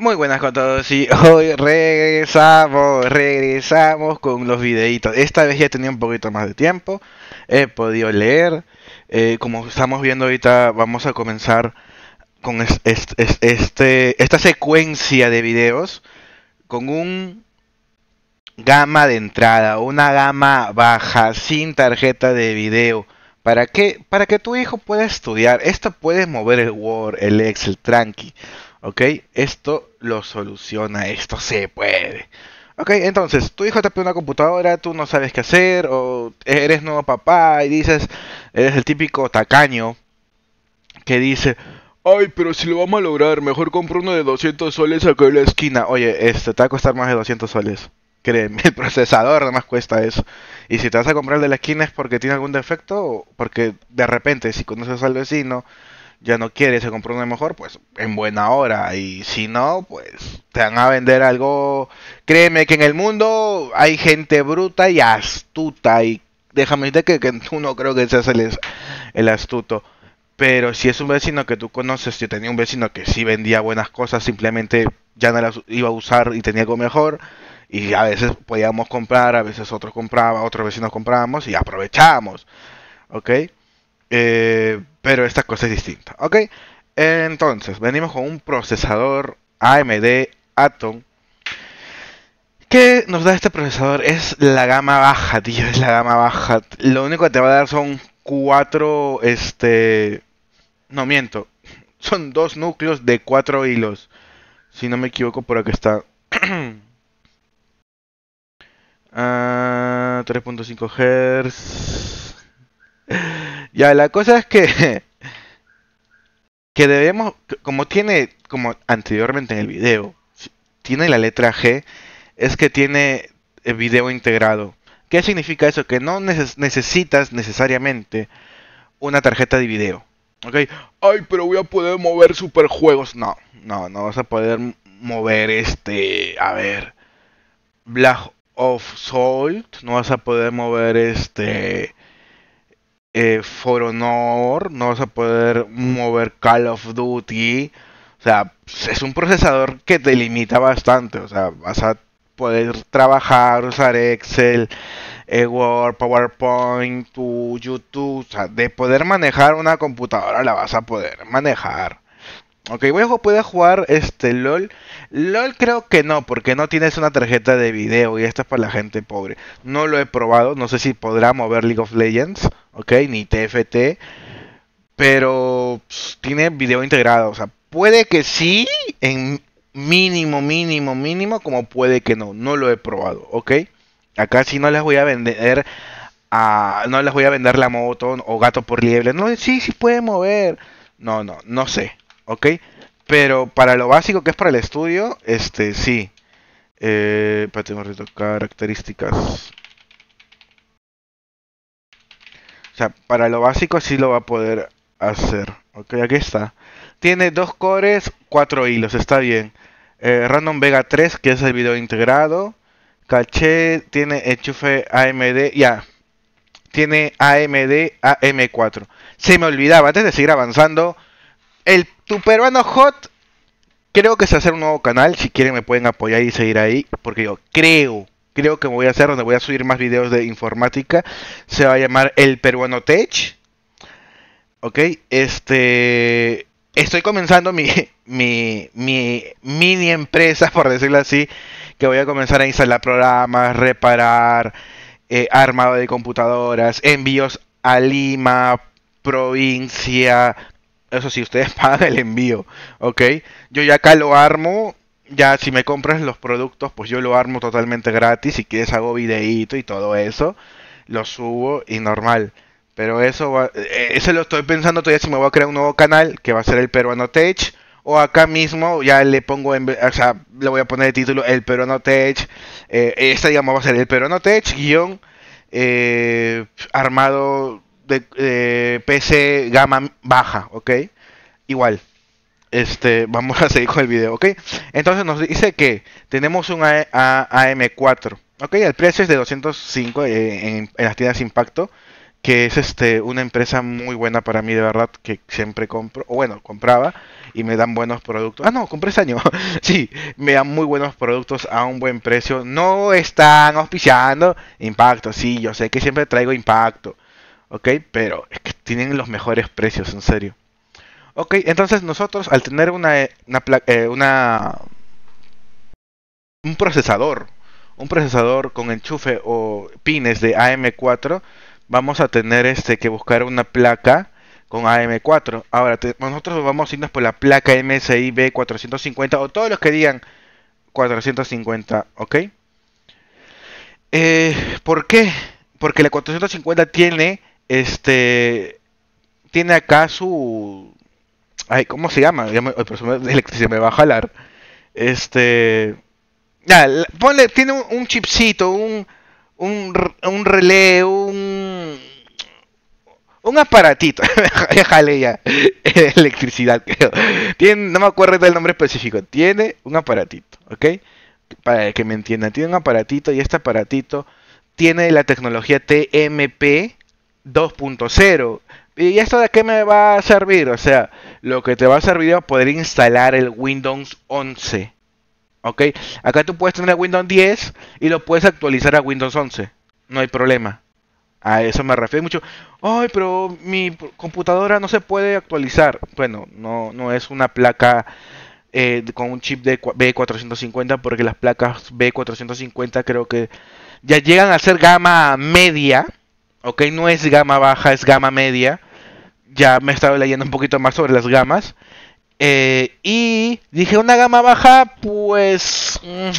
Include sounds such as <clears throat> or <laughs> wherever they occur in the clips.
Muy buenas con todos y <laughs> hoy regresamos, regresamos con los videitos. Esta vez ya tenía un poquito más de tiempo, he podido leer. Eh, como estamos viendo ahorita, vamos a comenzar con este, esta secuencia de videos con un gama de entrada, una gama baja sin tarjeta de video. ¿Para qué? Para que tu hijo pueda estudiar. Esto puedes mover el Word, el Excel, tranqui. ¿Ok? Esto lo soluciona, esto se puede. Ok, entonces, tu hijo te pide una computadora, tú no sabes qué hacer, o eres nuevo papá y dices, eres el típico tacaño que dice, ay, pero si lo vamos a lograr, mejor compro uno de 200 soles acá en la esquina. Oye, este te va a costar más de 200 soles. Créeme, <laughs> el procesador nada más cuesta eso. Y si te vas a comprar de la esquina es porque tiene algún defecto o porque de repente, si conoces al vecino, ya no quiere, se compró uno mejor, pues en buena hora. Y si no, pues te van a vender algo. Créeme que en el mundo hay gente bruta y astuta. Y déjame decirte que, uno <laughs> creo que seas el, el astuto. Pero si es un vecino que tú conoces, yo tenía un vecino que sí vendía buenas cosas, simplemente ya no las iba a usar y tenía algo mejor. Y a veces podíamos comprar, a veces otros compraba, otros vecinos comprábamos y aprovechábamos. ¿Ok? Eh, pero esta cosa es distinta, ¿ok? Entonces, venimos con un procesador AMD Atom. ¿Qué nos da este procesador? Es la gama baja, tío, es la gama baja. Lo único que te va a dar son cuatro, este... No miento, <laughs> son dos núcleos de cuatro hilos. Si no me equivoco, por aquí está. 3.5 <clears throat> ah, Hz ya, la cosa es que. <laughs> Que debemos. Como tiene. Como anteriormente en el video. Tiene la letra G. Es que tiene el video integrado. ¿Qué significa eso? Que no necesitas necesariamente una tarjeta de video. ¿Ok? Ay, pero voy a poder mover superjuegos. No, no, no vas a poder mover este. A ver. Black of Salt. No vas a poder mover este eh, For Honor, no vas a poder mover Call of Duty. O sea, es un procesador que te limita bastante. O sea, vas a poder trabajar, usar Excel, eh, Word, PowerPoint, tu YouTube. O sea, de poder manejar una computadora la vas a poder manejar. Ok, voy puede jugar este LOL. LOL creo que no, porque no tienes una tarjeta de video y esta es para la gente pobre. No lo he probado, no sé si podrá mover League of Legends, ok, ni TFT. Pero pues, tiene video integrado, o sea, puede que sí, en mínimo, mínimo, mínimo, como puede que no. No lo he probado, ok. Acá sí no les voy a vender no les voy a vender la moto o gato por liebre. No, sí, sí puede mover. No, no, no sé. ¿ok? Pero para lo básico que es para el estudio, este, sí. Eh, tener características. O sea, para lo básico sí lo va a poder hacer. Ok, aquí está. Tiene dos cores, cuatro hilos, está bien. Eh, Random Vega 3, que es el video integrado. Caché, tiene enchufe AMD, ya. Tiene AMD AM4. Se me olvidaba, antes de seguir avanzando, el tu peruano hot. Creo que se hacer un nuevo canal. Si quieren me pueden apoyar y seguir ahí. Porque yo creo, creo que me voy a hacer donde voy a subir más videos de informática. Se va a llamar El Peruano Tech. Ok, este... Estoy comenzando mi, <laughs> mi, mini empresa, por decirlo así, que voy a comenzar a instalar programas, reparar, eh, armado de computadoras, envíos a Lima, provincia, eso sí, ustedes <laughs> pagan el envío, ¿ok? Yo ya acá lo armo, ya si me compras los productos, pues yo lo armo totalmente gratis. Si quieres hago videíto y todo eso, lo subo y normal. Pero eso eh, eso lo estoy pensando todavía si me voy a crear un nuevo canal que va a ser el Peruano Tech. O acá mismo ya le pongo, en, o sea, le voy a poner el título El Peruano Tech. Eh, esta digamos va a ser El Peruano Tech guión eh, armado de, PC gama baja, ¿ok? Igual, este, <laughs> vamos a seguir con el video, ¿ok? Entonces nos dice que tenemos un AM4, e, ¿ok? El precio es de 205 eh, en, las tiendas Impacto, que es este, una empresa muy buena para mí, de verdad, que siempre compro, bueno, compraba y me dan buenos productos. Ah, no, compré este año, <laughs> sí, me dan muy buenos productos a un buen precio. No están auspiciando Impacto, sí, yo sé que siempre traigo Impacto. ¿ok? Pero es que tienen los mejores precios, en serio. Ok, entonces nosotros al tener una, eh, una, eh, una un procesador, un procesador con enchufe o pines de AM4, vamos a tener este que buscar una placa con AM4. Ahora, nosotros vamos a irnos por la placa MSI B450 o todos los que digan 450, ¿ok? Eh, ¿Por qué? Porque la 450 tiene este tiene acá su ay, ¿cómo se llama? Electricidad me, me va a jalar. Este ya, tiene un, chipcito, un, un, relé, un, un aparatito, Déjale <laughs> ya, <laughs> electricidad creo. no me acuerdo del nombre específico, tiene un aparatito, ¿ok? Para que me entiendan, tiene un aparatito y este aparatito tiene la tecnología TMP 2.0. ¿Y esto de qué me va a servir? O sea, lo que te va a servir es poder instalar el Windows 11. ¿Ok? Acá tú puedes tener Windows 10 y lo puedes actualizar a Windows 11. No hay problema. A eso me refiero mucho. Ay, pero mi computadora no se puede actualizar. Bueno, no, no es una placa eh, con un chip de B450 porque las placas B450 creo que ya llegan a ser gama media ok, no es gama baja, es gama media. Ya me he estado leyendo un poquito más sobre las gamas. Eh, y dije, una gama baja, pues... Mm,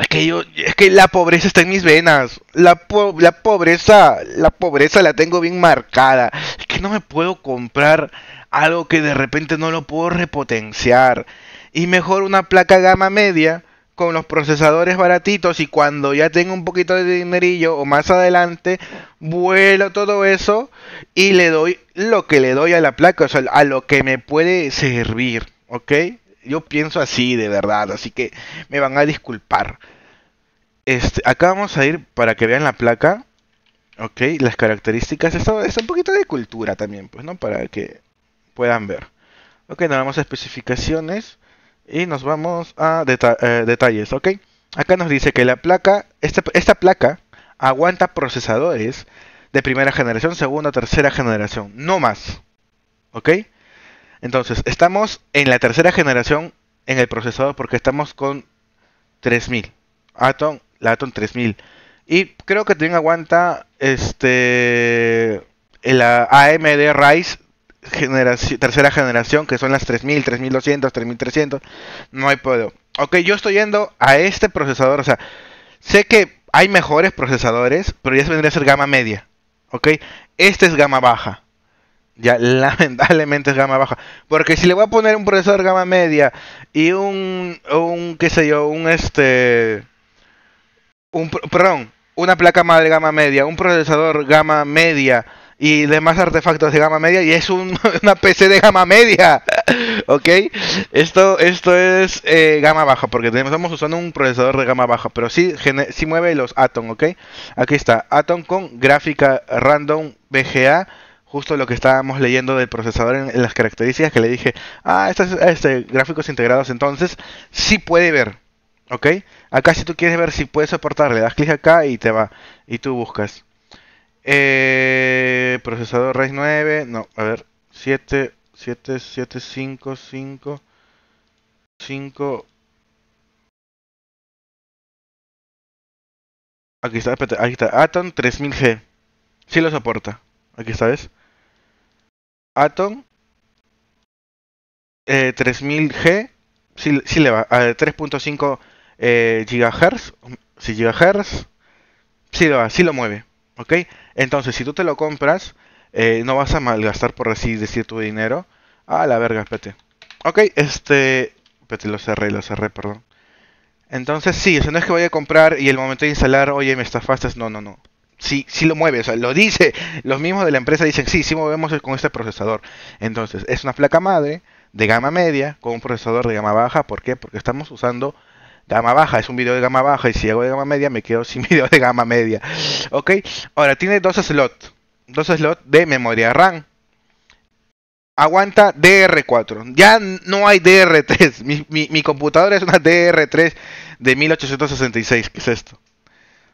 es que la pobreza está en mis venas. La, la pobreza, la pobreza la tengo bien marcada. Es que no me puedo comprar algo que de repente no lo puedo repotenciar. Y mejor una placa gama media con los procesadores baratitos y cuando ya tengo un poquito de dinerillo o más adelante, vuelo todo eso y le doy lo que le doy a la placa, o sea, a lo que me puede servir, ¿ok? Yo pienso así de verdad, así que me van a disculpar. Este, acá vamos a ir para que vean la placa, ¿ok? Las características, esto es un poquito de cultura también, pues, ¿no? Para que puedan ver. Ok, nos vamos a especificaciones. Y nos vamos a eh, detalles, ¿ok? Acá nos dice que la placa, esta, placa aguanta procesadores de primera generación, segunda, tercera generación, no más, ¿ok? Entonces, estamos en la tercera generación en el procesador porque estamos con 3000, Atom, la Atom 3000. Y creo que también aguanta este la AMD Ryzen generación, tercera generación, que son las 3000, 3200, 3300, no hay puedo Ok, yo estoy yendo a este procesador, o sea, sé que hay mejores procesadores, pero ya se vendría a ser gama media, ok. Este es gama baja, ya <laughs> lamentablemente es gama baja, porque si le voy a poner un procesador gama media y un, un qué sé yo, un este, un, perdón, una placa madre gama media, un procesador gama media, y demás artefactos de gama media y es <laughs> una PC de gama media, <laughs> ¿ok? Esto, esto es eh, gama baja porque estamos usando un procesador de gama baja, pero sí, sí mueve los Atom, ¿ok? Aquí está, Atom con gráfica random VGA justo lo que estábamos leyendo del procesador en, las características que le dije, ah, estos este, gráficos integrados entonces sí puede ver, ¿ok? Acá si tú quieres ver si puede soportar, le das clic acá y te va, y tú buscas. Eh, procesador RAID 9, no, a ver, 7, 7, 7, 5, 5, 5. Aquí está, aquí está, Atom 3000G. si lo soporta. Aquí está, ¿ves? Atom 3000G, eh, si le va, a 3.5 eh, GHz, sí GHz, sí lo va, sí lo mueve, ¿ok? Entonces, si tú te lo compras, eh, no vas a malgastar, por así decir, tu dinero. Ah, la verga, espérate. Ok, este... Espérate, lo cerré, lo cerré, perdón. Entonces, sí, eso no es que vaya a comprar y el momento de instalar, oye, me estafaste. No, no, no. Sí, sí lo mueve, o sea, lo dice. <laughs> Los mismos de la empresa dicen, sí, sí movemos con este procesador. Entonces, es una placa madre de gama media con un procesador de gama baja. ¿Por qué? Porque estamos usando gama baja, es un video de gama baja y si hago de gama media me quedo <laughs> sin video de gama media. Ok, ahora tiene dos slots, dos slots de memoria RAM. Aguanta DR4, ya no hay DR3, mi, computadora es una DR3 de 1866, que es esto.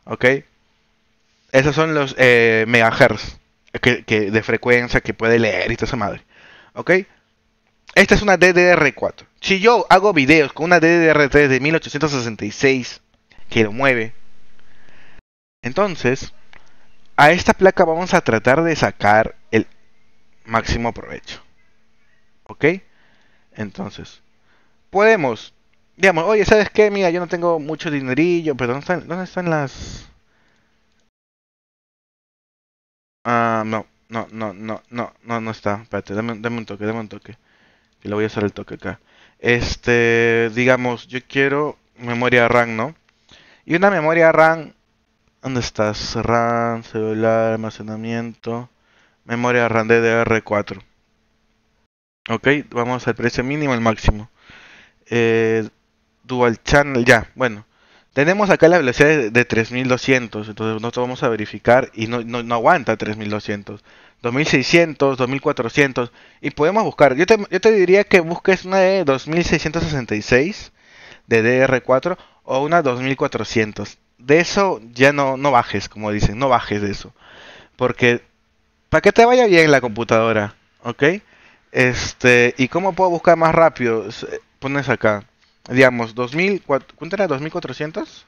Ok, esos son los eh, megahertz de frecuencia que puede leer y toda esa madre. Ok, esta es una DDR4. Si yo hago videos con una DDR3 de 1866 que lo mueve, entonces a esta placa vamos a tratar de sacar el máximo provecho. ¿Ok? Entonces, podemos, digamos, oye, ¿sabes qué? Mira, yo no tengo mucho dinerillo, pero ¿dónde están, dónde las...? Ah, no, no, no, no, no, no, no está. Espérate, dame, dame un toque, dame un toque. Que le voy a hacer el toque acá este, digamos, yo quiero memoria RAM, ¿no? Y una memoria RAM, ¿dónde estás? RAM, celular, almacenamiento, memoria RAM DDR4. Ok, vamos al precio mínimo, al máximo. Eh, dual channel, ya, bueno. Tenemos acá la velocidad de 3200, entonces nosotros vamos a verificar y no, aguanta 3200. 2600, 2400 y podemos buscar. Yo te, diría que busques una de 2666 de DR4 o una 2400. De eso ya no, bajes, como dicen, no bajes de eso. Porque para que te vaya bien la computadora, ¿ok? Este, ¿y cómo puedo buscar más rápido? Eh, pones acá digamos, 2000, ¿cuánto era? 2400.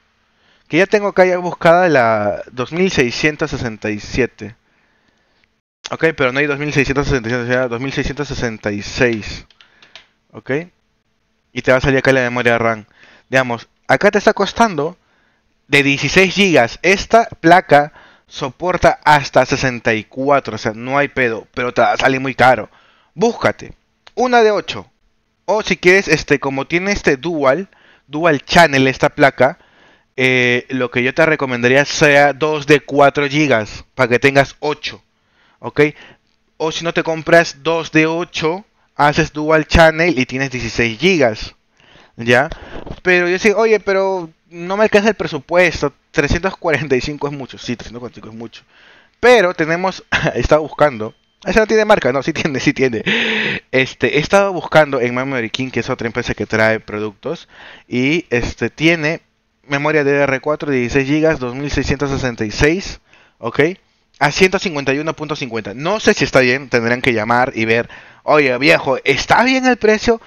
Que ya tengo acá ya buscada la 2667. Ok, pero no hay 2667, 2666. Ok. Y te va a salir acá la memoria RAM. Digamos, acá te está costando de 16 GB. Esta placa soporta hasta 64, o sea, no hay pedo, pero te sale muy caro. Búscate una de 8, o si quieres, este, como tiene este dual, dual channel esta placa, eh, lo que yo te recomendaría sea 2 de 4 gigas para que tengas 8. ¿Ok? O si no te compras 2 de 8, haces dual channel y tienes 16 gigas ¿Ya? Pero yo sí oye, pero no me alcanza el presupuesto. 345 es mucho. Sí, 345 es mucho. Pero tenemos, <laughs> está buscando, esa no tiene marca, no, sí tiene, sí tiene. Este, he estado buscando en Memory King, que es otra empresa que trae productos, y este tiene memoria DDR4 de 16 GB 2666, ¿ok? A 151.50. No sé si está bien, tendrán que llamar y ver, oye viejo, ¿está bien el precio?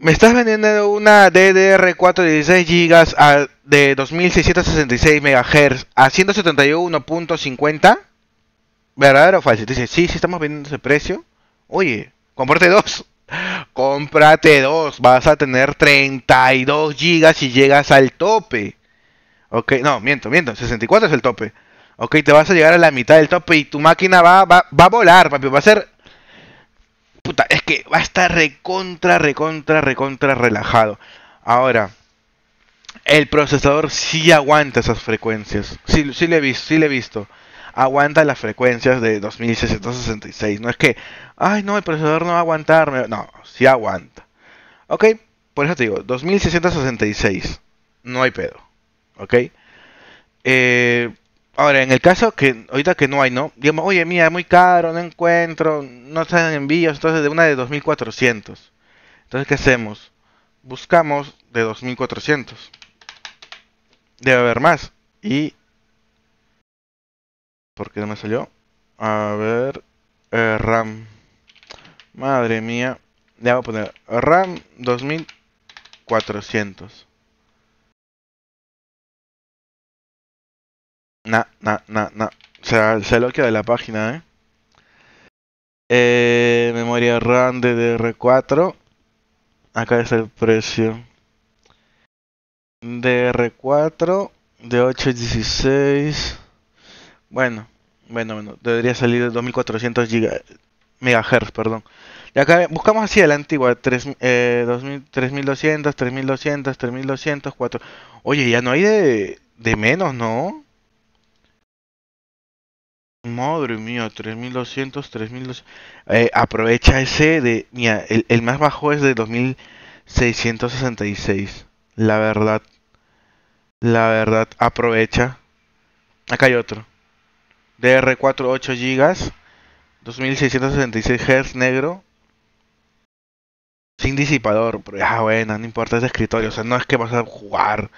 Me estás vendiendo una DDR4 de 16 GB a, de 2666 MHz a 171.50. ¿verdadero o falso? sí, sí estamos vendiendo ese precio. Oye, comprate dos. <laughs> Cómprate dos. Vas a tener 32 gigas Si llegas al tope. Ok, no, miento, miento. 64 es el tope. Ok, te vas a llegar a la mitad del tope y tu máquina va, va, va a volar, papi. Va a ser... Puta, es que va a estar recontra, recontra, recontra relajado. Ahora, el procesador sí aguanta esas frecuencias. Sí, sí, le he visto, sí le he visto aguanta las frecuencias de 2666. No es que, ay, no, el procesador no va a aguantarme. No, si aguanta. Ok, por eso te digo, 2666. No hay pedo. Ok. Eh, ahora, en el caso que ahorita que no hay, ¿no? Digamos, oye, mía es muy caro, no encuentro, no están envíos, entonces de una de 2400. Entonces, ¿qué hacemos? Buscamos de 2400. Debe haber más. Y ¿Por qué no me salió? A ver. Eh, RAM. Madre mía. Le voy a poner RAM 2400. na na na. nah. sea, se lo queda de la página, ¿eh? eh memoria RAM de DDR4. Acá es el precio. dr 4 de 816. Bueno, bueno, bueno, debería salir de 2400 MHz, perdón. Y acá buscamos así la antigua, 3, eh, 3200, 3200, 3200, 4. Oye, ya no hay de, menos, ¿no? Madre mía, 3200, 3200. Eh, aprovecha ese de... Mira, el, el más bajo es de 2666. La verdad. La verdad, aprovecha. Acá hay otro. DR4 8 GB, 2666 Hz negro. Sin disipador, pero ya ah, buena, no importa, es escritorio. O sea, no es que vas a jugar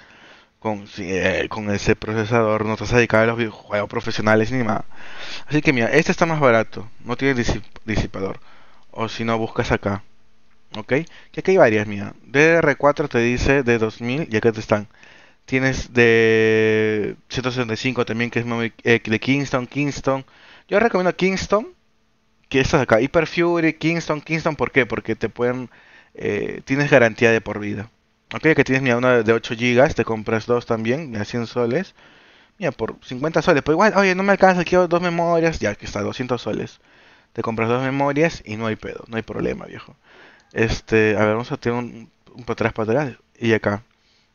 con, eh, con ese procesador, no estás vas a dedicar los videojuegos profesionales ni más Así que mira, este está más barato, no tiene disipador. O si no, buscas acá. ¿Ok? Que aquí hay varias, mira. DR4 te dice de 2000 y acá te están Tienes de 165 también, que es eh, de Kingston, Kingston. Yo recomiendo Kingston, que estas acá, Hyper Fury, Kingston, Kingston, ¿por qué? Porque te pueden, eh, tienes garantía de por vida. Ok, que tienes mira, una de 8 GB, te compras dos también, a 100 soles. Mira, por 50 soles, pues igual, oye, no me alcanza, quiero dos memorias, ya que está, 200 soles. Te compras dos memorias y no hay pedo, no hay problema, viejo. Este, a ver, vamos a tener un, un para atrás, para atrás, y acá.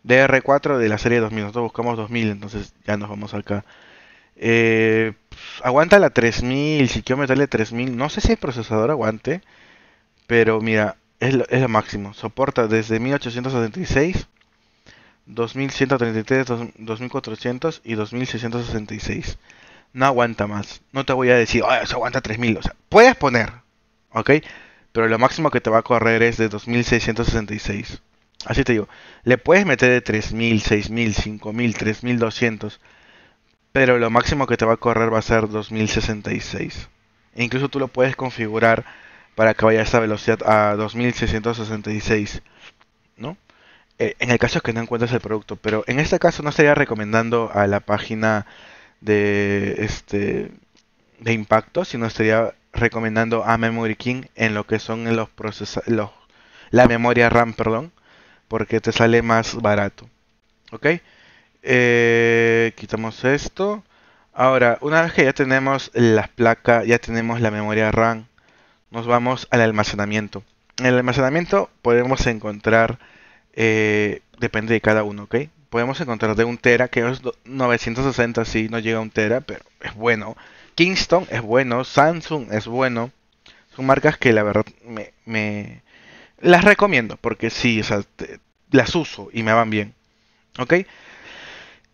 DR4 de la serie 2000. Nosotros buscamos 2000, entonces ya nos vamos acá. Eh, aguanta la 3000, si quiero meterle 3000. No sé si el procesador aguante, pero mira, es lo, máximo. Soporta desde 1876, 2133, 2400 y 2666. No aguanta más. No te voy a decir, eso aguanta 3000. O sea, puedes poner, ¿ok? Pero lo máximo que te va a correr es de 2666. Así te digo, le puedes meter de 3000, 6000, 5000, 3200, pero lo máximo que te va a correr va a ser 2066. E incluso tú lo puedes configurar para que vaya a esa velocidad a 2666, ¿no? E, en el caso que no encuentres el producto, pero en este caso no estaría recomendando a la página de este de impacto, sino estaría recomendando a Memory King en lo que son los, procesos, la memoria RAM, perdón, porque te sale más barato. ¿Ok? Eh, quitamos esto. Ahora, una vez que ya tenemos las placas. ya tenemos la memoria RAM, nos vamos al almacenamiento. En el almacenamiento podemos encontrar, eh, depende de cada uno, ¿ok? Podemos encontrar de un tera, que es 960, si no llega a un tera, pero es bueno. Kingston es bueno, Samsung es bueno. Son marcas que la verdad me, las recomiendo, porque sí, las uso y me van bien. ¿Ok?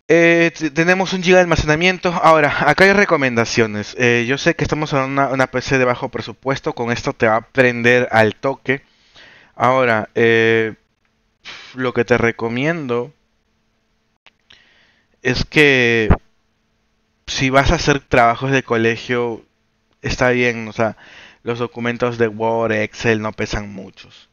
Eh, tenemos un giga de almacenamiento. Ahora, acá hay recomendaciones. Eh, yo sé que estamos en una, una, PC de bajo presupuesto. Con esto te va a prender al toque. Ahora, eh, lo que te recomiendo es que si vas a hacer trabajos de colegio, está bien. O sea, los documentos de Word, Excel no pesan muchos.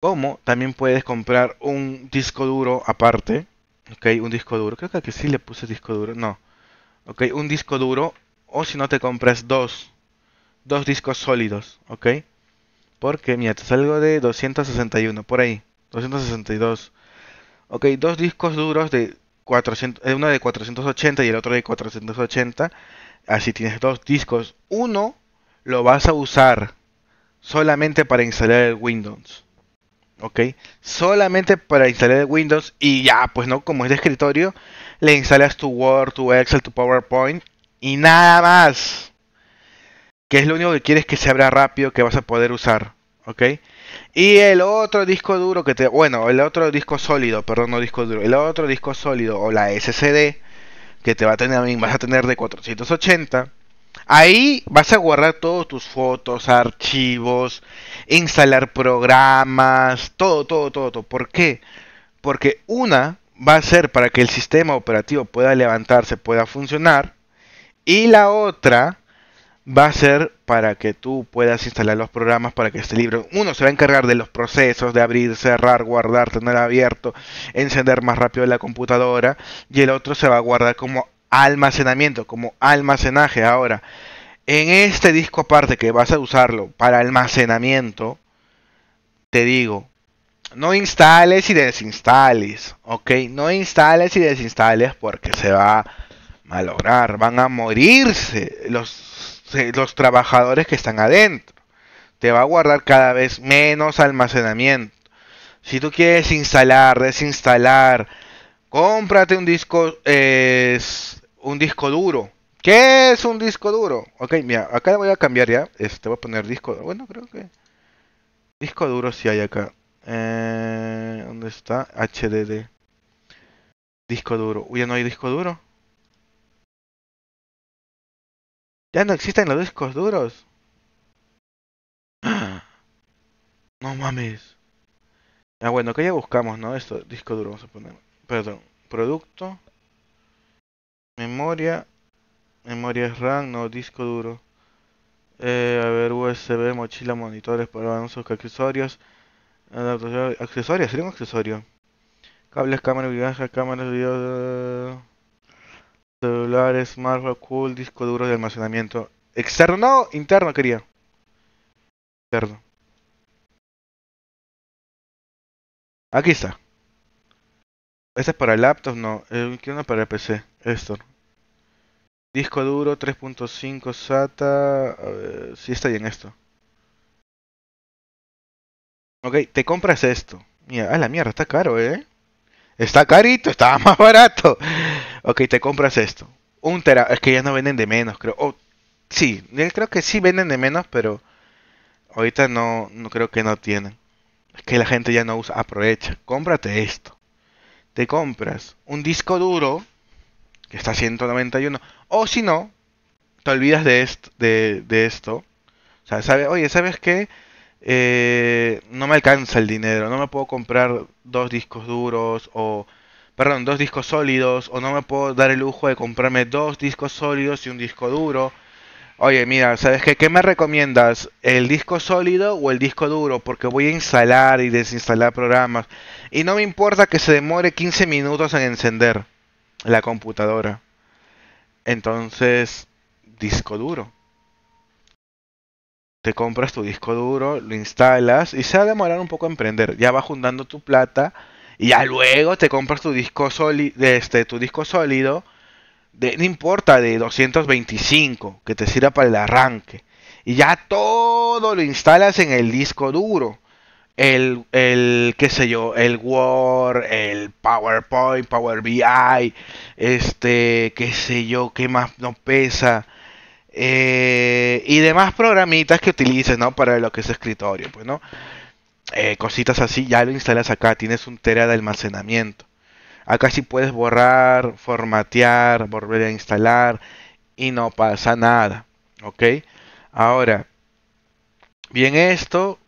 Como también puedes comprar un disco duro aparte. Ok, un disco duro. Creo que aquí sí le puse disco duro. No. Ok, un disco duro. O si no te compras dos. Dos discos sólidos. Ok. Porque, mira, te salgo de 261. Por ahí. 262. Ok, dos discos duros de 400, eh, uno de 480 y el otro de 480. Así tienes dos discos. Uno lo vas a usar solamente para instalar el Windows. ¿ok? Solamente para instalar Windows y ya, pues no, como es de escritorio, le instalas tu Word, tu Excel, tu PowerPoint y nada más. Que es lo único que quieres que se abra rápido, que vas a poder usar, ¿ok? Y el otro disco duro que te, bueno, el otro disco sólido, perdón, no disco duro, el otro disco sólido o la SSD que te va a tener, vas a tener de 480 Ahí vas a guardar todas tus fotos, archivos, instalar programas, todo, todo, todo, todo. ¿Por qué? Porque una va a ser para que el sistema operativo pueda levantarse, pueda funcionar. Y la otra va a ser para que tú puedas instalar los programas para que este libro, uno se va a encargar de los procesos, de abrir, cerrar, guardar, tener abierto, encender más rápido la computadora, y el otro se va a guardar como almacenamiento, como almacenaje ahora. En este disco aparte que vas a usarlo para almacenamiento, te digo, no instales y desinstales, ¿ok? No instales y desinstales porque se va a malograr, van a morirse los, eh, los trabajadores que están adentro. Te va a guardar cada vez menos almacenamiento. Si tú quieres instalar, desinstalar, cómprate un disco eh, un disco duro. ¿Qué es un disco duro? Ok, mira, acá voy a cambiar ya. Este, voy a poner disco. duro Bueno, creo que. Disco duro si hay acá. Eh, ¿Dónde está? HDD. Disco duro. Uy, ya no hay disco duro. Ya no existen los discos duros. <gasps> No mames. Ah, bueno, que ya buscamos, ¿no? Esto, disco duro, vamos a poner. Perdón, producto. Memoria. Memoria RAM, no disco duro. Eh, a ver, USB, mochila, monitores para anuncios, accesorios. accesorios, sería un accesorio. Cables, cámara, viaje, cámaras, video. Celulares, smartphone, cool, disco duro de almacenamiento. ¿Externo? interno quería. Interno. Aquí está. ese es para laptop, no. Eh, uno para el PC. Esto. Disco duro 3.5 SATA. A ver, sí está bien esto. Ok, te compras esto. Mira, a la mierda, está caro, ¿eh? Está carito, estaba <laughs> más barato. Ok, te compras esto. Un tera. Es que ya no venden de menos, creo. Oh, sí, creo que sí venden de menos, pero ahorita no, no creo que no tienen. Es que la gente ya no usa. Aprovecha. Cómprate esto. Te compras un disco duro que está 191. O si no, te olvidas de, de, esto. O sea, oye, ¿sabes qué? Eh, no me alcanza el dinero, no me puedo comprar dos discos duros o, perdón, dos discos sólidos o no me puedo dar el lujo de comprarme dos discos sólidos y un disco duro. Oye, mira, ¿sabes qué? ¿Qué me recomiendas? ¿El disco sólido o el disco duro? Porque voy a instalar y desinstalar programas. Y no me importa que se demore 15 minutos en encender la computadora. Entonces, disco duro. Te compras tu disco duro, lo instalas y se va a demorar un poco a emprender. Ya vas juntando tu plata y ya luego te compras tu disco sólido, este, tu disco sólido, de, no importa, de 225, que te sirva para el arranque. Y ya todo lo instalas en el disco duro el, el, qué sé yo, el Word, el PowerPoint, Power BI, este, qué sé yo, qué más nos pesa. Eh, y demás programitas que utilices, ¿no? Para lo que es escritorio, pues, ¿no? Eh, cositas así, ya lo instalas acá, tienes un tera de almacenamiento. Acá sí puedes borrar, formatear, volver a instalar y no pasa nada, ¿ok? Ahora, bien esto,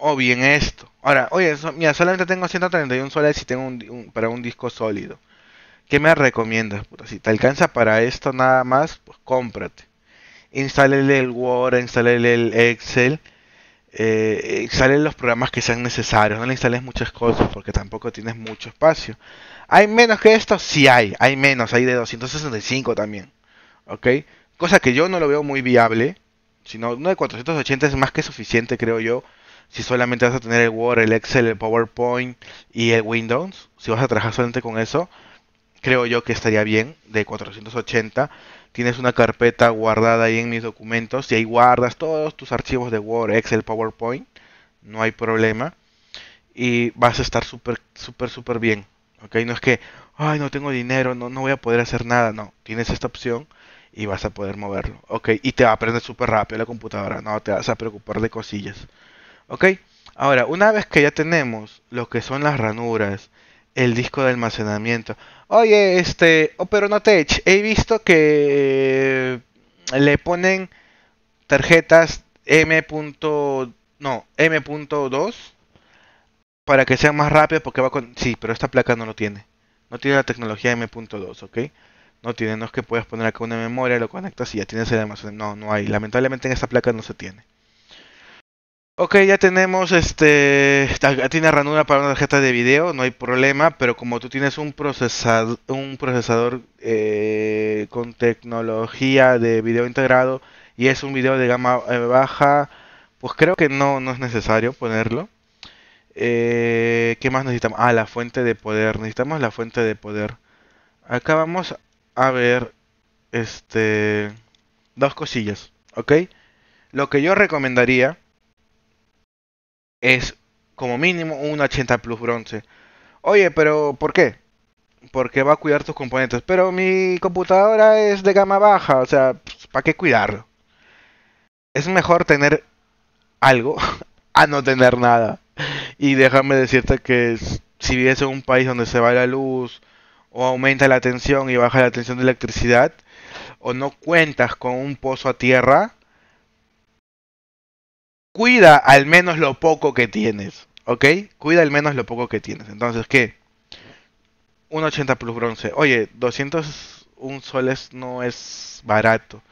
o bien esto. Ahora, oye, mira, solamente tengo 131 soles si tengo para un disco sólido. ¿Qué me recomiendas? Si te alcanza para esto nada más, pues cómprate. Instálele el Word, instálele el Excel, eh, instale los programas que sean necesarios. No le instales muchas cosas porque tampoco tienes mucho espacio. ¿Hay menos que esto? Sí hay, hay menos, hay de 265 también. ¿Ok? Cosa que yo no lo veo muy viable, sino uno de 480 es más que suficiente, creo yo si solamente vas a tener el Word, el Excel, el PowerPoint y el Windows, si vas a trabajar solamente con eso, creo yo que estaría bien de 480. Tienes una carpeta guardada ahí en mis documentos si ahí guardas todos tus archivos de Word, Excel, PowerPoint, no hay problema. Y vas a estar súper, súper, súper bien. ¿ok? No es que, ay, no tengo dinero, no, no voy a poder hacer nada. No, tienes esta opción y vas a poder moverlo. ¿ok? Y te va a aprender súper rápido la computadora, no te vas a preocupar de cosillas. ¿Ok? Ahora, una vez que ya tenemos lo que son las ranuras, el disco de almacenamiento. Oye, este, oh, pero no te he visto que eh, le ponen tarjetas M. No, M.2 para que sea más rápido porque va con... Sí, pero esta placa no lo tiene. No tiene la tecnología M.2, ¿ok? No tiene, no es que puedas poner acá una memoria, lo conectas y ya tienes el almacenamiento. No, no hay. Lamentablemente en esta placa no se tiene. Ok, ya tenemos este. Tiene ranura para una tarjeta de video, no hay problema, pero como tú tienes un procesador, un procesador eh, con tecnología de video integrado y es un video de gama eh, baja, pues creo que no, no es necesario ponerlo. Eh, ¿Qué más necesitamos? Ah, la fuente de poder. Necesitamos la fuente de poder. Acá vamos a ver este dos cosillas, ¿ok? Lo que yo recomendaría es como mínimo un 80 plus bronce. Oye, pero ¿por qué? Porque va a cuidar tus componentes. Pero mi computadora es de gama baja, o sea, pues, ¿para qué cuidarlo? Es mejor tener algo <laughs> a no tener nada. Y déjame decirte que si vives en un país donde se va la luz, o aumenta la tensión y baja la tensión de electricidad, o no cuentas con un pozo a tierra, cuida al menos lo poco que tienes, ¿ok? Cuida al menos lo poco que tienes. Entonces, ¿qué? Un 80 plus bronce. Oye, 201 soles no es barato.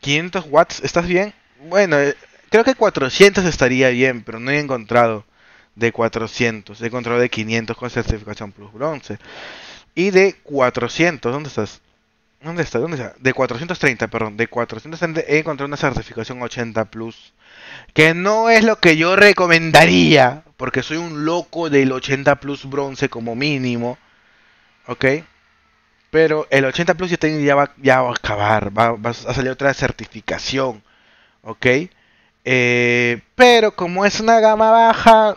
500 watts, ¿estás bien? Bueno, eh, creo que 400 estaría bien, pero no he encontrado de 400. He encontrado de 500 con certificación plus bronce. Y de 400, ¿dónde estás? ¿Dónde está? ¿Dónde está? De 430, perdón. De 430 he encontrado una certificación 80 plus que no es lo que yo recomendaría, porque soy un loco del 80 plus bronce como mínimo, ¿ok? Pero el 80 plus ya, va, ya va a acabar, va, a salir otra certificación, ¿ok? Eh, pero como es una gama baja,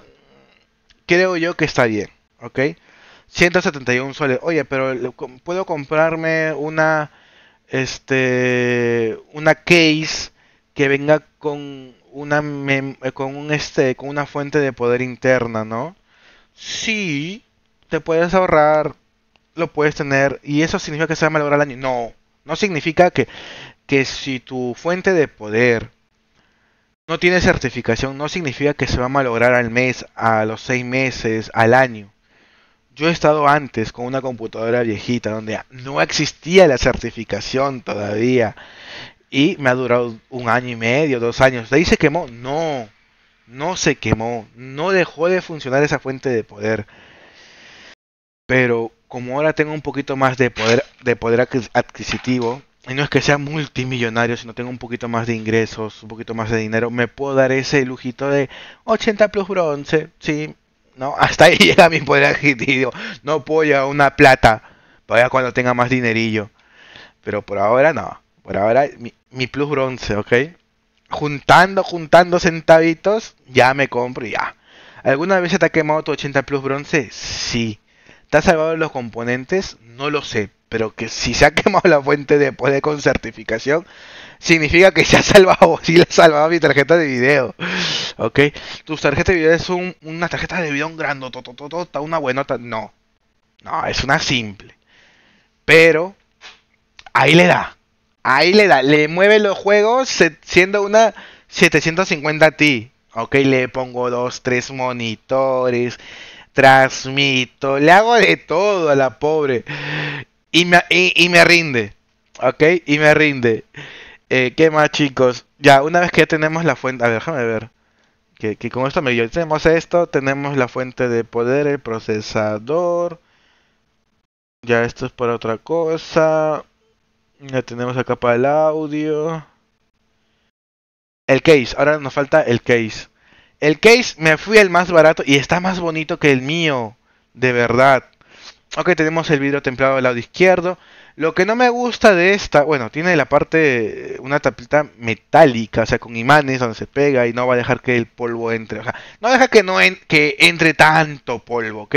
creo yo que está bien, ¿ok? 171 soles. Oye, pero puedo comprarme una, este, una case que venga con una eh, con un este con una fuente de poder interna, ¿no? Sí, te puedes ahorrar, lo puedes tener y eso significa que se va a malograr al año. No, no significa que que si tu fuente de poder no tiene certificación, no significa que se va a malograr al mes, a los seis meses, al año. Yo he estado antes con una computadora viejita donde no existía la certificación todavía. Y me ha durado un año y medio, dos años. ¿De ahí se quemó? No, no se quemó. No dejó de funcionar esa fuente de poder. Pero como ahora tengo un poquito más de poder, de poder adquisitivo, y no es que sea multimillonario, sino tengo un poquito más de ingresos, un poquito más de dinero, me puedo dar ese lujito de 80 plus bronce, sí, no, <laughs> hasta ahí llega mi poder adquisitivo, no puedo llevar una plata, Para cuando tenga más dinerillo, pero por ahora no. Por ahora, mi, plus bronce, ¿ok? Juntando, juntando centavitos, ya me compro ya. ¿Alguna vez se te ha quemado tu 80 plus bronce? Sí. ¿Te ha salvado los componentes? No lo sé. Pero que si se ha <laughs> quemado la fuente después de con certificación, significa que se ha salvado, Si <laughs> le ha salvado mi tarjeta de video. <gasps> ¿Ok? Tus tarjetas de video es una tarjeta de video un está una buenota. No. No, es una simple. Pero ahí le da. Ahí le da, le mueve los juegos siendo una 750 Ti. Ok, le pongo dos, tres monitores, transmito, le hago de todo a la pobre. Y me, y, me rinde. Ok, y me rinde. Eh, ¿Qué más, chicos? Ya, una vez que tenemos la fuente, a ver, déjame ver. Que, con esto me Tenemos esto, tenemos la fuente de poder, el procesador. Ya, esto es para otra cosa. Ya tenemos acá para el audio. El case, ahora nos falta el case. El case me fui el más barato y está más bonito que el mío. De verdad. Ok, tenemos el vidrio templado al lado izquierdo. Lo que no me gusta de esta, bueno, tiene la parte, una tapita metálica, o sea, con imanes donde se pega y no va a dejar que el polvo entre. O sea, no deja que, no que entre tanto polvo, ¿ok?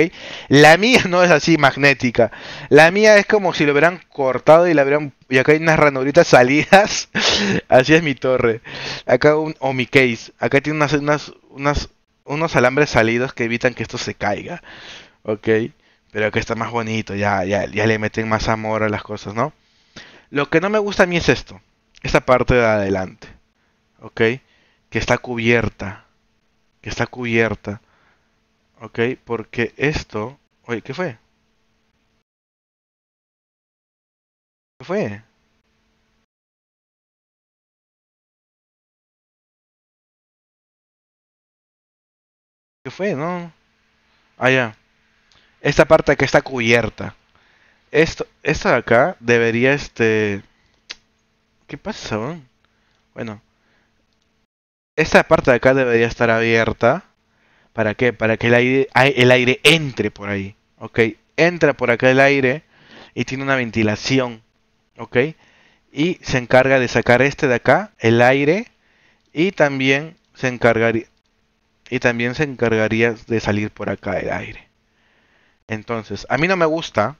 La mía <laughs> no es así magnética. La mía es como si lo hubieran cortado y la hubieran... Y acá hay unas ranuritas salidas. <laughs> así es mi torre. Acá un... o mi case. Acá tiene unas, unos alambres salidos que evitan que esto se caiga. ¿Ok? pero que está más bonito, ya, ya, ya le meten más amor a las cosas, ¿no? Lo que no me gusta a mí es esto, esta parte de adelante, ¿ok? Que está cubierta, que está cubierta, ¿ok? Porque esto, oye, ¿qué fue? ¿Qué fue? ¿Qué fue, no? Ah, ya esta parte que está cubierta. Esto, esta de acá debería este... ¿Qué pasa? Bueno. Esta parte de acá debería estar abierta. ¿Para qué? Para que el aire, ah, el aire entre por ahí. ¿Ok? Entra por acá el aire y tiene una ventilación. ¿Ok? Y se encarga de sacar este de acá, el aire. Y también se encargaría, y también se encargaría de salir por acá el aire. Entonces, a mí no me gusta,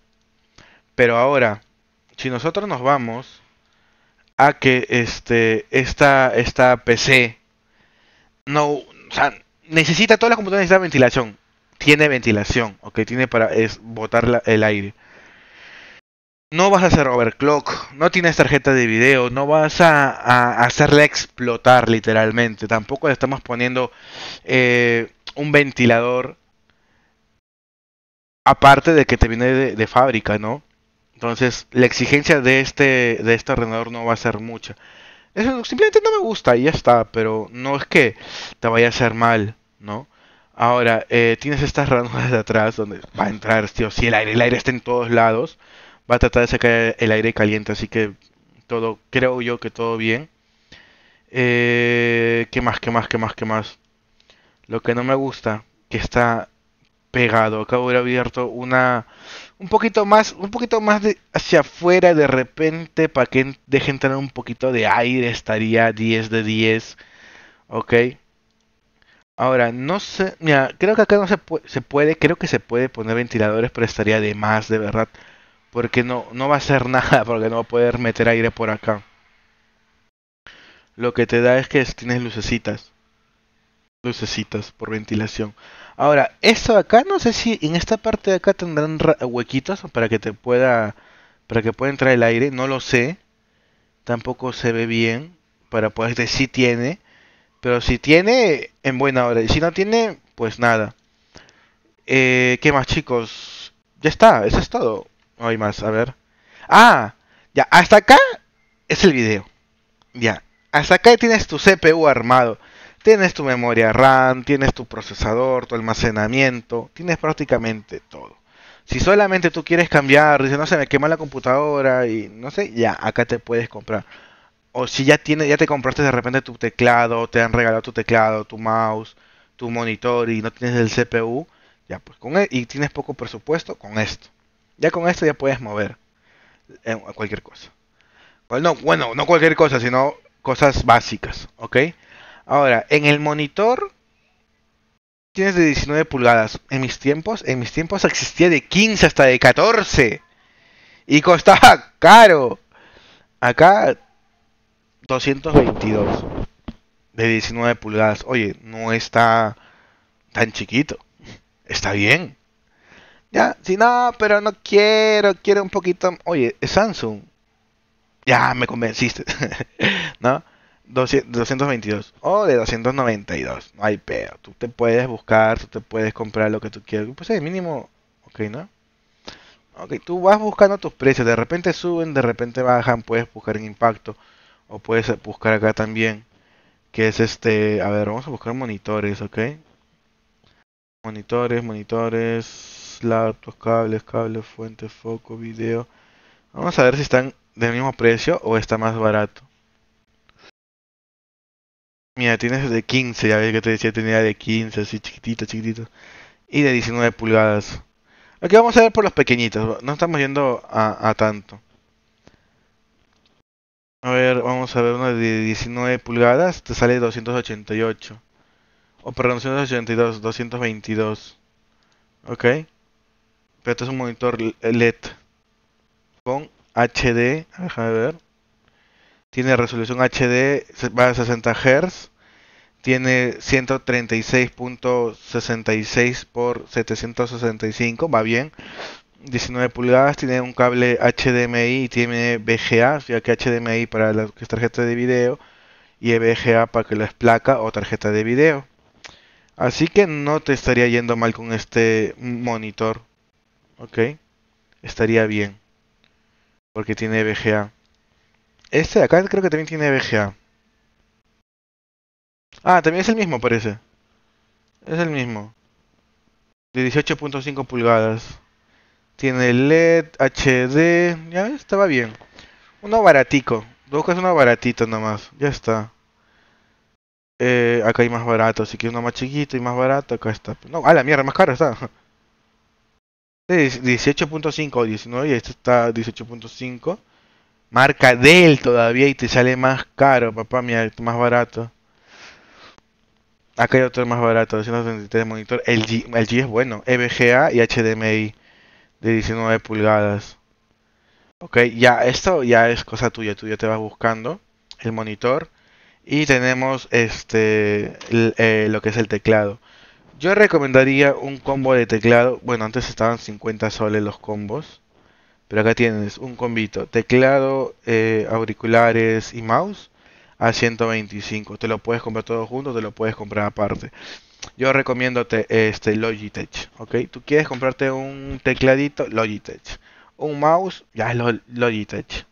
pero ahora, si nosotros nos vamos a que este, esta, esta PC no, o sea, necesita, todas las computadoras necesitan ventilación. Tiene ventilación, ok, tiene para es botar el aire. No vas a hacer overclock, no tienes tarjeta de video, no vas a, hacerla explotar literalmente. Tampoco le estamos poniendo eh, un ventilador aparte de que te viene de, fábrica, ¿no? Entonces, la exigencia de este, de este ordenador no va a ser mucha. Eso simplemente no me gusta y ya está, pero no es que te vaya a hacer mal, ¿no? Ahora, eh, tienes estas ranuras de atrás donde va a entrar, tío, si el aire, el aire está en todos lados, va a tratar de sacar el aire caliente, así que todo, creo yo que todo bien. Eh, ¿Qué más, qué más, qué más, qué más? Lo que no me gusta, que está pegado, acá hubiera abierto una un poquito más, un poquito más hacia afuera de repente para que deje entrar un poquito de aire, estaría 10 de 10. Ok. Ahora, no sé, mira, creo que acá no se, se puede, creo que se puede poner ventiladores, pero estaría de más, de verdad. Porque no, no va a ser <laughs> nada, porque no va a poder meter aire por acá. Lo que te da es que tienes lucecitas lucecitas por ventilación. Ahora, esto de acá, no sé si en esta parte de acá tendrán huequitos para que te pueda para que pueda entrar el aire, no lo sé. Tampoco se ve bien para poder decir si tiene, pero si tiene en buena hora y si no tiene, pues nada. Eh, ¿qué más, chicos? Ya está, eso es todo. No hay más, a ver. Ah, ya, hasta acá es el video. Ya, hasta acá tienes tu CPU armado. Tienes tu memoria RAM, tienes tu procesador, tu almacenamiento, tienes prácticamente todo. Si solamente tú quieres cambiar, dice, no se me quemó la computadora y no sé, ya, acá te puedes comprar. O si ya, tienes, ya te compraste de repente tu teclado, te han regalado tu teclado, tu mouse, tu monitor y no tienes el CPU, ya pues con él, e, y tienes poco presupuesto, con esto. Ya con esto ya puedes mover a eh, cualquier cosa. Bueno bueno, no cualquier cosa, sino cosas básicas, ¿ok? Ahora, en el monitor tienes de 19 pulgadas. En mis tiempos, en mis tiempos existía de 15 hasta de 14. Y costaba <laughs> caro. Acá 222 de 19 pulgadas. Oye, no está tan chiquito. Está bien. Ya, si no, pero no quiero, quiero un poquito. Oye, Samsung. Ya me convenciste. <laughs> ¿No? 222 o de 292. No hay pedo. Tú te puedes buscar, tú te puedes comprar lo que tú quieras. Pues el mínimo, ok, ¿no? Ok, tú vas buscando tus precios. De repente suben, de repente bajan. Puedes buscar en impacto o puedes buscar acá también. Que es este, a ver, vamos a buscar monitores, ok. Monitores, monitores, laptops, cables, cables, fuentes, foco, video. Vamos a ver si están del mismo precio o está más barato. Mira, tienes de 15, ya ves que te decía tenía de 15, así chiquitito, chiquitito. Y de 19 pulgadas. Aquí vamos a ver por los pequeñitos, no estamos yendo a, tanto. A ver, vamos a ver uno de 19 pulgadas, te sale 288. O perdón, 282, 222. Ok. Pero este es un monitor LED con HD, déjame ver tiene resolución HD, va a 60 Hz, tiene 136.66 por 765, va bien. 19 pulgadas, tiene un cable HDMI y tiene VGA, o que HDMI para la tarjeta de video y VGA para que es placa o tarjeta de video. Así que no te estaría yendo mal con este monitor. Ok, estaría bien porque tiene VGA. Este acá creo que también tiene VGA. Ah, también es el mismo, parece. Es el mismo. De 18.5 pulgadas. Tiene LED, HD. Ya estaba bien. Uno baratico. una uno baratito más, Ya está. Eh, acá hay más barato. Si que uno más chiquito y más barato, acá está. No, a la mierda, más caro está. 18.5 o 19 y este está 18.5 marca Dell todavía y te sale más caro, papá, mira, más barato. Acá hay otro más barato, 233 de monitor. El G, es bueno, EVGA y HDMI de 19 pulgadas. Ok, ya esto ya es cosa tuya, tú ya te vas buscando el monitor y tenemos este eh, lo que es el teclado. Yo recomendaría un combo de teclado, bueno, antes estaban 50 soles los combos. Pero acá tienes un combito, teclado, eh, auriculares y mouse a 125. Te lo puedes comprar todo juntos te lo puedes comprar aparte. Yo recomiendo te, este Logitech, ¿ok? Tú quieres comprarte un tecladito, Logitech. Un mouse, ya es Logitech.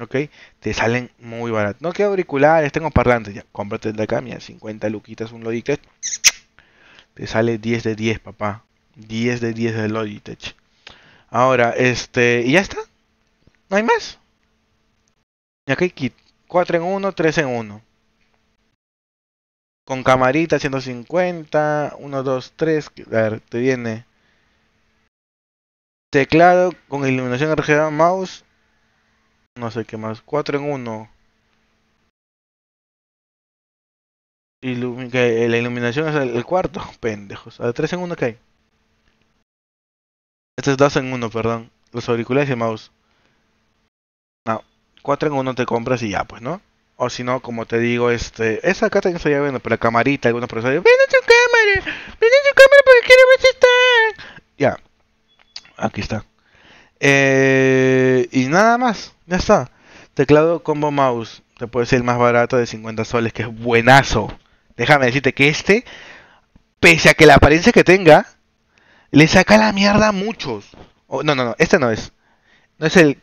¿ok? Te salen muy baratos. No que auriculares, tengo parlantes, ya, cómprate el de acá, mira, 50 luquitas un Logitech. Te sale 10 de 10, papá. 10 de 10 de Logitech. Ahora, este, y ya está. No hay más. Y acá hay kit. 4 en 1, 3 en 1. Con camarita 150, 1, 2, 3. A ver, te viene teclado con iluminación RGB mouse. No sé qué más. 4 en 1. la iluminación es el, cuarto. <laughs> Pendejos. A 3 en 1 que hay. Este es 2 en uno, perdón. Los auriculares y mouse. No, cuatro en uno te compras y ya, pues, ¿no? O si no, como te digo, este... Esa acá también sería viendo, pero la camarita, algunos profesores... ¡Ven a tu cámara! ¡Ven a tu cámara porque quiero ver si está! Ya. Aquí está. Eh, y nada más. Ya está. Teclado combo mouse. Te puede ser el más barato de 50 soles, que es buenazo. Déjame decirte que este, pese a que la apariencia que tenga, le saca la mierda a muchos. no, no, no, este no es. No es el.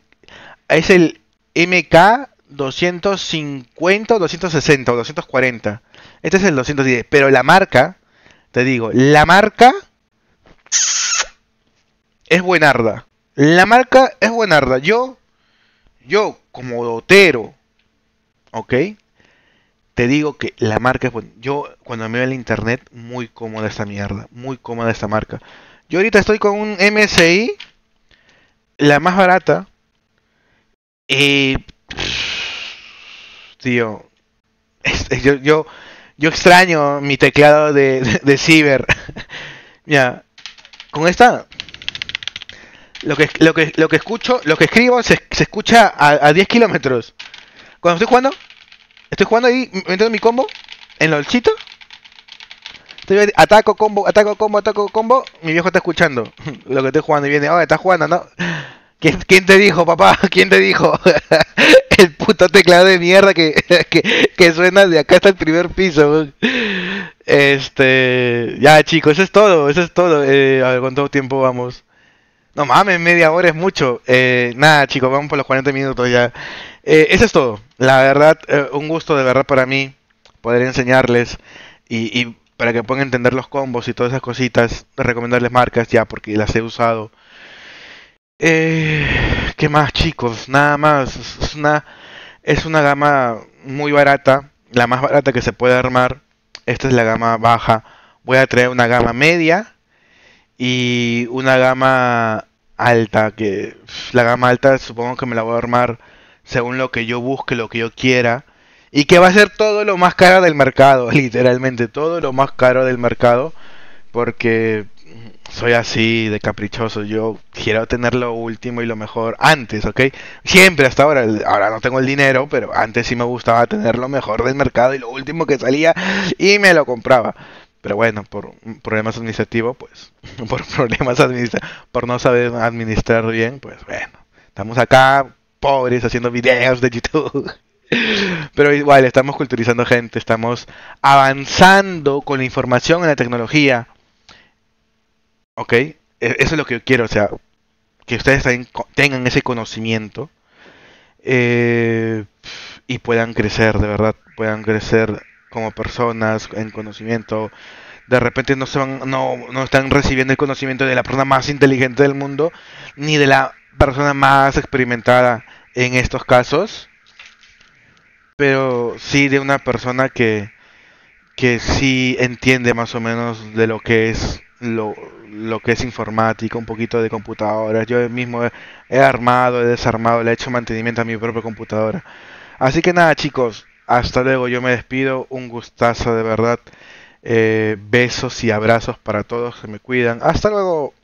Es el MK 250, 260 o 240. Este es el 210. Pero la marca, te digo, la marca es buenarda. La marca es buenarda. Yo, yo como dotero, ¿ok? Te digo que la marca es buena. Yo cuando me veo el internet, muy cómoda esta mierda. Muy cómoda esta marca. Yo ahorita estoy con un MSI, la más barata. Y... tío, yo, yo, extraño mi teclado de, <laughs> de, Ciber. <laughs> ya, con esta, lo que, lo que, lo que escucho, lo que escribo se, se escucha a, 10 kilómetros. Cuando estoy jugando, estoy jugando ahí, metiendo mi combo en olchito ataco, combo, ataco, combo, ataco, combo. Mi viejo está escuchando <laughs> lo que estoy jugando y viene, Ah, está jugando, ¿no? <laughs> ¿Quién, te dijo, papá? <laughs> ¿Quién te dijo? el puto teclado de mierda que, que, suena de acá hasta el primer piso. Este. Ya, chicos, eso es todo, eso es todo. Eh, a ver, ¿cuánto tiempo vamos? No mames, media hora es mucho. Eh, nada, chicos, vamos por los 40 minutos ya. Eh, eso es todo. La verdad, un gusto de verdad para mí poder enseñarles y, y para que puedan entender los combos y todas esas cositas, recomendarles marcas ya porque las he usado. Eh, ¿Qué más chicos? Nada más. Es una, es una gama muy barata, la más barata que se puede armar. Esta es la gama baja. Voy a traer una gama media y una gama alta, que la gama alta supongo que me la voy a armar según lo que yo busque, lo que yo quiera y que va a ser todo lo más caro del mercado, <laughs> literalmente, todo lo más caro del mercado. Porque soy así de caprichoso. Yo quiero tener lo último y lo mejor antes, ¿ok? Siempre hasta ahora. Ahora no tengo el dinero, pero antes sí me gustaba tener lo mejor del mercado y lo último que salía y me lo compraba. Pero bueno, por problemas administrativos, pues, <laughs> por problemas administrativos, por no saber administrar bien, pues bueno, estamos acá pobres haciendo videos de YouTube. <laughs> Pero igual, estamos culturizando gente, estamos avanzando con la información en la tecnología. ¿Ok? E-, eso es lo que yo quiero, o sea, que ustedes tengan ese conocimiento eh, y puedan crecer, de verdad, puedan crecer como personas en conocimiento. De repente no, se no, no están recibiendo el conocimiento de la persona más inteligente del mundo, ni de la persona más experimentada en estos casos pero sí de una persona que, que sí entiende más o menos de lo que es lo, que es informática, un poquito de computadoras. Yo mismo he, armado, he desarmado, le he hecho mantenimiento a mi propia computadora. Así que nada, chicos, hasta luego. Yo me despido. Un gustazo de verdad. Eh, besos y abrazos para todos. Que me cuidan. Hasta luego.